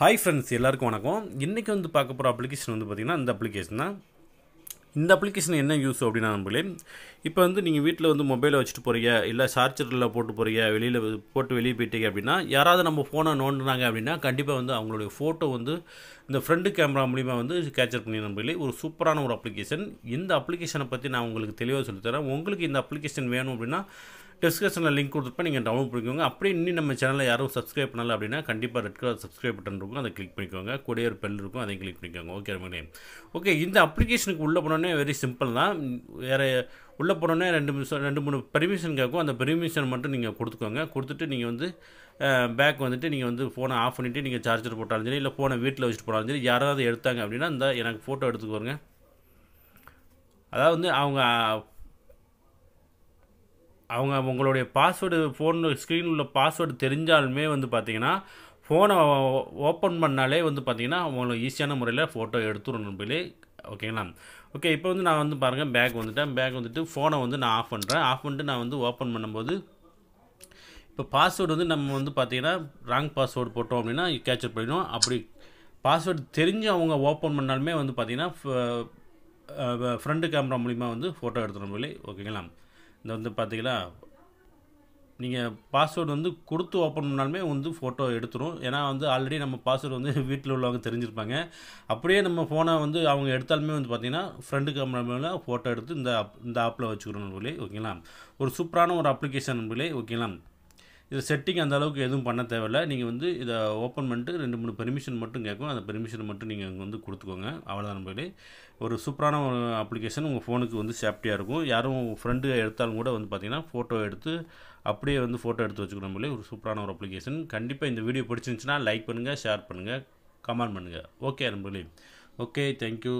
hi friends எல்லாருக்கும் வணக்கம் இன்றைக்கி வந்து பார்க்க போகிற அப்ளிகேஷன் வந்து பார்த்திங்கன்னா இந்த அப்ளிகேஷன் தான் இந்த அப்ளிகேஷன் என்ன யூஸ் அப்படின்னா நம்மளே இப்போ வந்து நீங்கள் வீட்டில் வந்து மொபைலை வச்சுட்டு போகிறீங்க இல்லை சார்ஜரில் போட்டு போகிறீங்க வெளியில் போட்டு வெளியே போயிட்டீங்க அப்படின்னா யாராவது நம்ம ஃபோனை நோண்டினாங்க அப்படின்னா கண்டிப்பாக வந்து அவங்களுடைய ஃபோட்டோ வந்து இந்த ஃப்ரண்ட் கேமரா மூலிமா வந்து கேப்சர் பண்ணி நம்பளே ஒரு சூப்பரான ஒரு அப்ளிகேஷன் இந்த அப்ளிகேஷனை பற்றி நான் உங்களுக்கு தெளிவாக சொல்லித்தரேன் உங்களுக்கு இந்த அப்ளிகேஷன் வேணும் அப்படின்னா டிஸ்கிரிப்ஷனில் லிங்க் கொடுத்துருப்பேன் நீங்கள் டவுன்லோட் பண்ணிக்கோங்க அப்படியே இன்னும் நம்ம சேனலில் யாரும் சப்ஸ்கிரைப் பண்ணல அப்படின்னா கண்டிப்பாக ரெட் கலர் சப்ஸ்கிரைப் பட்டன் இருக்கும் அதை கிளிக் பண்ணிக்கோங்க கூடிய ஒரு பெல் இருக்கும் அதையும் கிளிக் பண்ணிக்கோங்க ஓகே நம்மளே ஓகே இந்த அப்ளிகேஷனுக்கு உள்ளே போனோடனே வெரி சிம்பிள் தான் வேறு உள்ளே போனோடனே ரெண்டு நிமிஷம் ரெண்டு மூணு பெர்மிஷன் கேட்கும் அந்த பெர்மிஷன் மட்டும் நீங்கள் கொடுத்துக்கோங்க கொடுத்துட்டு நீங்கள் வந்து பேக் வந்துட்டு நீங்கள் வந்து ஃபோனை ஆஃப் பண்ணிவிட்டு நீங்கள் சார்ஜர் போட்டாலும் சரி இல்லை ஃபோனை வீட்டில் வச்சுட்டு போனாலும் சரி யாராவது எடுத்தாங்க அப்படின்னா இந்த எனக்கு ஃபோட்டோ எடுத்துக்கோங்க அதாவது வந்து அவங்க அவங்க உங்களுடைய பாஸ்வேர்டு ஃபோன் ஸ்க்ரீன் உள்ள பாஸ்வேர்டு தெரிஞ்சாலுமே வந்து பார்த்திங்கன்னா ஃபோனை ஓப்பன் பண்ணாலே வந்து பார்த்திங்கன்னா உங்களுக்கு ஈஸியான முறையில் ஃபோட்டோ எடுத்துடணும் நண்பர்களே ஓகேங்களா ஓகே இப்போ வந்து நான் வந்து பாருங்கள் பேக் வந்துட்டேன் பேக் வந்துட்டு ஃபோனை வந்து நான் ஆஃப் பண்ணுறேன் ஆஃப் பண்ணிட்டு நான் வந்து ஓப்பன் பண்ணும்போது இப்போ பாஸ்வேர்டு வந்து நம்ம வந்து பார்த்திங்கன்னா ராங் பாஸ்வேர்டு போட்டோம் அப்படின்னா கேப்சர் பண்ணிடும் அப்படி பாஸ்வேர்டு தெரிஞ்சு அவங்க ஓப்பன் பண்ணாலுமே வந்து பார்த்திங்கன்னா ஃப்ரண்ட்டு கேமரா மூலிமா வந்து ஃபோட்டோ எடுத்துடணும் முடியல ஓகேங்களா இந்த வந்து பார்த்தீங்கன்னா நீங்கள் பாஸ்வேர்டு வந்து கொடுத்து ஓப்பன் பண்ணாலுமே வந்து ஃபோட்டோ எடுத்துரும் ஏன்னா வந்து ஆல்ரெடி நம்ம பாஸ்வேர்டு வந்து வீட்டில் உள்ளவங்க தெரிஞ்சிருப்பாங்க அப்படியே நம்ம ஃபோனை வந்து அவங்க எடுத்தாலுமே வந்து பார்த்திங்கன்னா ஃப்ரெண்டு கேமரா ஃபோட்டோ எடுத்து இந்த இந்த ஆப்பில் வச்சுக்கிறோம் நண்பர்களே ஓகேங்களா ஒரு சூப்பரான ஒரு அப்ளிகேஷன் நண்பர்களே ஓகேங்களா இது செட்டிங் அந்த அளவுக்கு எதுவும் பண்ண தேவையில்லை நீங்கள் வந்து இதை ஓப்பன் பண்ணிட்டு ரெண்டு மூணு பெர்மிஷன் மட்டும் கேட்கும் அந்த பெர்மிஷன் மட்டும் நீங்கள் அங்கே வந்து கொடுத்துக்கோங்க அவ்வளோதான் நம்பளே ஒரு சூப்பரான ஒரு அப்ளிகேஷன் உங்கள் ஃபோனுக்கு வந்து சேஃப்டியாக இருக்கும் யாரும் ஃப்ரெண்டு எடுத்தாலும் கூட வந்து பார்த்தீங்கன்னா ஃபோட்டோ எடுத்து அப்படியே வந்து ஃபோட்டோ எடுத்து வச்சுக்கணும் நம்மளே ஒரு சூப்பரான ஒரு அப்ளிகேஷன் கண்டிப்பாக இந்த வீடியோ பிடிச்சிருந்துச்சுன்னா லைக் பண்ணுங்கள் ஷேர் பண்ணுங்கள் கமெண்ட் பண்ணுங்கள் ஓகே நம்பளே ஓகே தேங்க்யூ